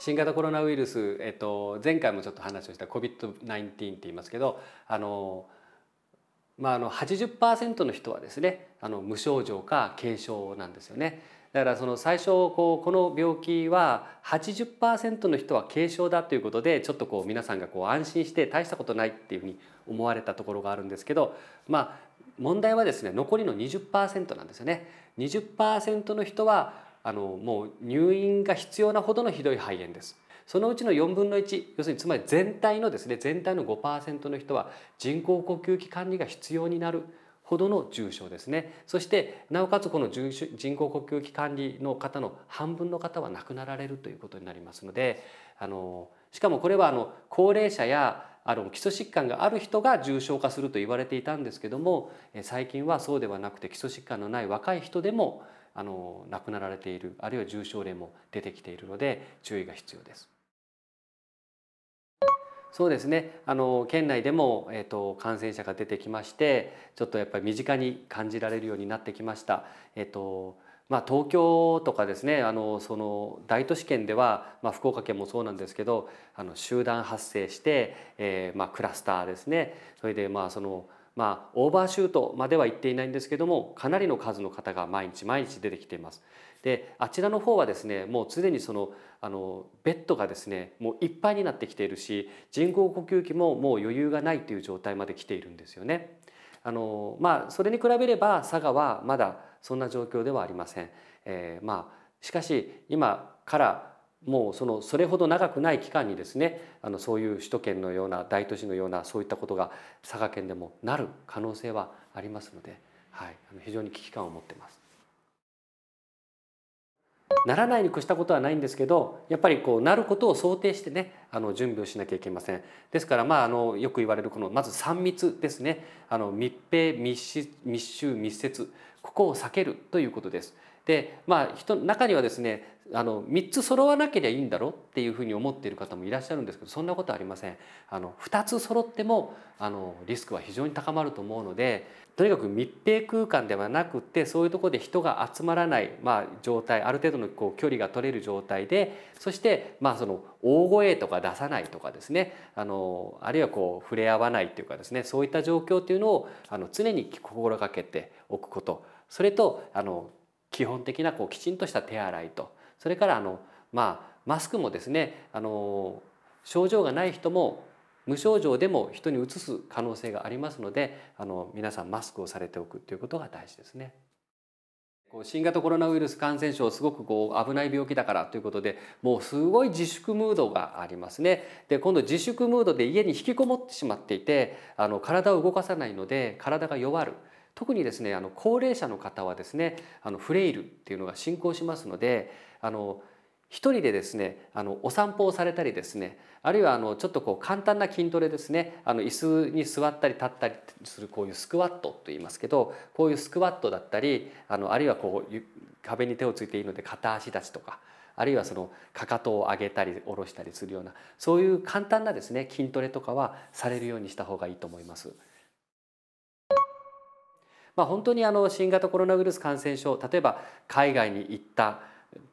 新型コロナウイルス、えっと、前回もちょっと話をした COVID-19 って言いますけどあの、まあ、あの80%の人はですねあの無症状か軽症なんですよね。だからその最初こうこの病気は80%の人は軽症だということでちょっとこう皆さんがこう安心して大したことないっていうふうに思われたところがあるんですけどまあ問題はですね残りの20%なんですよね。20%の人はあのもう入院が必要なほどのひどい肺炎です。そのうちの4分の1要するにつまり全体のですね全体の5%の人は人工呼吸器管理が必要になるほどの重症ですねそしてなおかつこの人工呼吸器管理の方の半分の方は亡くなられるということになりますのであのしかもこれはあの高齢者やあの基礎疾患がある人が重症化すると言われていたんですけども最近はそうではなくて基礎疾患のない若い人でもあの亡くなられているあるいは重症例も出てきているので注意が必要です。そうですねあの県内でも、えーと、感染者が出てきましてちょっとやっぱり身近に感じられるようになってきました。えーとまあ、東京とかですねあのその大都市圏では、まあ、福岡県もそうなんですけどあの集団発生して、えーまあ、クラスターですねそれでまあそのまあ、オーバーシュートまでは言っていないんですけどもかなりの数の方が毎日毎日出てきています。であちらの方はですねもうすでにそのあのベッドがですねもういっぱいになってきているし人工呼吸器ももう余裕がないという状態まで来ているんですよね。あのまあ、それに比べれば佐賀はまだそんな状況ではありません。えー、まあ、しかし今からもうそのそれほど長くない期間にですねあのそういう首都圏のような大都市のようなそういったことが佐賀県でもなる可能性はありますので、はい、非常に危機感を持ってます。ならないに越したことはないんですけどやっぱりこうなることを想定してねあの準備をしなきゃいけませんですからまああのよく言われるこのまず3密ですねあの密閉密密集密接ここを避けるということです。でまあ人中にはですねあの3つ揃わなければいいんだろうっていうふうに思っている方もいらっしゃるんですけどそんなことありませんあの2つ揃ってもあのリスクは非常に高まると思うのでとにかく密閉空間ではなくってそういうところで人が集まらない、まあ、状態ある程度のこう距離が取れる状態でそして、まあ、その大声とか出さないとかですねあのあるいはこう触れ合わないっていうかですねそういった状況というのをあの常に心がけておくことそれとあの基本的なこうきちんとした手洗いとそれからあの、まあ、マスクもですねあの症状がない人も無症状でも人にうつす可能性がありますのであの皆さんマスクをされておくということが大事ですね。新型コロナウイルス感染症すごくこう危ない病気だからということでもうすごい自粛ムードがありますねで今度自粛ムードで家に引きこもってしまっていてあの体を動かさないので体が弱る特にですねあの高齢者の方はですねあのフレイルっていうのが進行しますのであの一人でですねあのお散歩をされたりですねあるいはあのちょっとこう簡単な筋トレですねあの椅子に座ったり立ったりするこういうスクワットと言いますけどこういうスクワットだったりあのあるいはこう壁に手をついていいので片足立ちとかあるいはそのかかとを上げたり下ろしたりするようなそういう簡単なですね筋トレとかはされるようにした方がいいと思います。まあ、本当にあの新型コロナウイルス感染症例えば海外に行った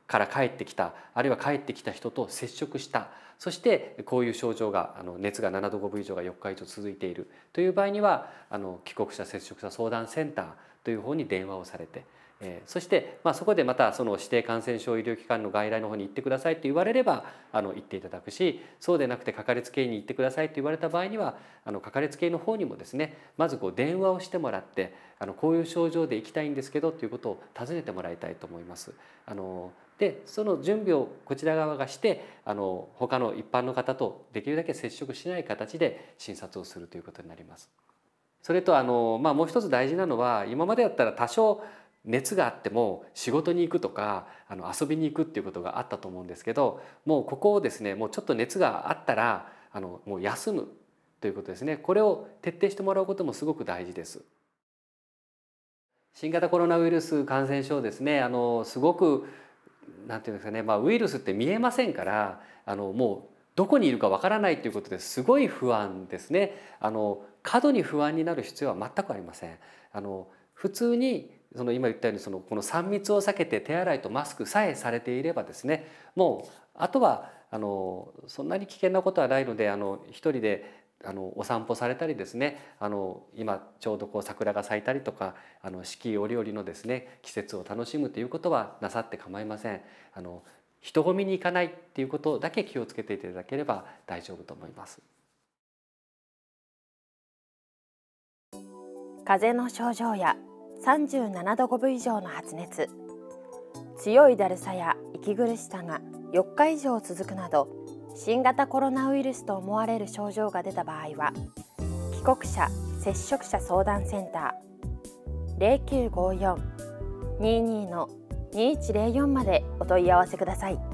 から帰ってきたあるいは帰ってきた人と接触したそしてこういう症状があの熱が7度5分以上が4日以上続いているという場合にはあの帰国者接触者相談センターという方に電話をされてえそして、まあ、そこでまたその指定感染症医療機関の外来の方に行ってくださいと言われればあの行っていただくしそうでなくてかかりつけ医に行ってくださいと言われた場合にはあのかかりつけ医の方にもですねまずこう電話をしてもらってあのこういう症状で行きたいんですけどということを尋ねてもらいたいと思います。あのでその準備をこちら側がしてあの他の一般の方とできるだけ接触しない形で診察をするということになります。それとあの、まあ、もう一つ大事なのは今までだったら多少熱があっても仕事に行くとかあの遊びに行くっていうことがあったと思うんですけどもうここをですねもうちょっと熱があったらあのもう休むということですねこれを徹底してもらうこともすごく大事です。新型コロナウイルス感染症ですねあのすごくなんていうんですかね、まあ、ウイルスって見えませんからあのもうどこにいるかわからないということですごい不安ですねあの過度に不安になる必要は全くありませんあの普通にその今言ったようにそのこの3密を避けて手洗いとマスクさえされていればですねもうあとはあのそんなに危険なことはないのであの一人であのお散歩されたりですねあの今ちょうどこう桜が咲いたりとかあの四季折々のですね季節を楽しむということはなさって構いませんあの人混みに行かないっていうことだけ気をつけていただければ大丈夫と思います風邪の症状や37度5分以上の発熱強いだるさや息苦しさが4日以上続くなど新型コロナウイルスと思われる症状が出た場合は帰国者・接触者相談センター0954-22-2104までお問い合わせください。